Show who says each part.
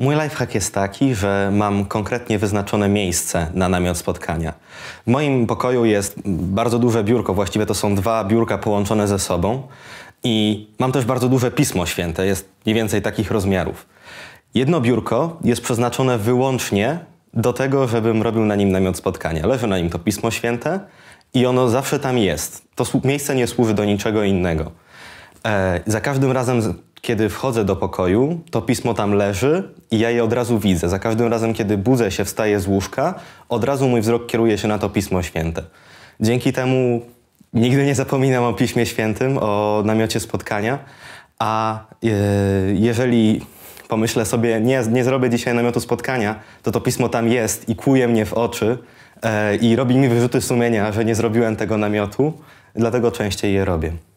Speaker 1: Mój lifehack jest taki, że mam konkretnie wyznaczone miejsce na namiot spotkania. W moim pokoju jest bardzo duże biurko, właściwie to są dwa biurka połączone ze sobą i mam też bardzo duże pismo święte, jest mniej więcej takich rozmiarów. Jedno biurko jest przeznaczone wyłącznie do tego, żebym robił na nim namiot spotkania. Leży na nim to pismo święte i ono zawsze tam jest. To miejsce nie służy do niczego innego. E, za każdym razem kiedy wchodzę do pokoju, to pismo tam leży i ja je od razu widzę. Za każdym razem, kiedy budzę się, wstaję z łóżka, od razu mój wzrok kieruje się na to pismo święte. Dzięki temu nigdy nie zapominam o Piśmie Świętym, o namiocie spotkania, a e, jeżeli pomyślę sobie, nie, nie zrobię dzisiaj namiotu spotkania, to to pismo tam jest i kłuje mnie w oczy e, i robi mi wyrzuty sumienia, że nie zrobiłem tego namiotu, dlatego częściej je robię.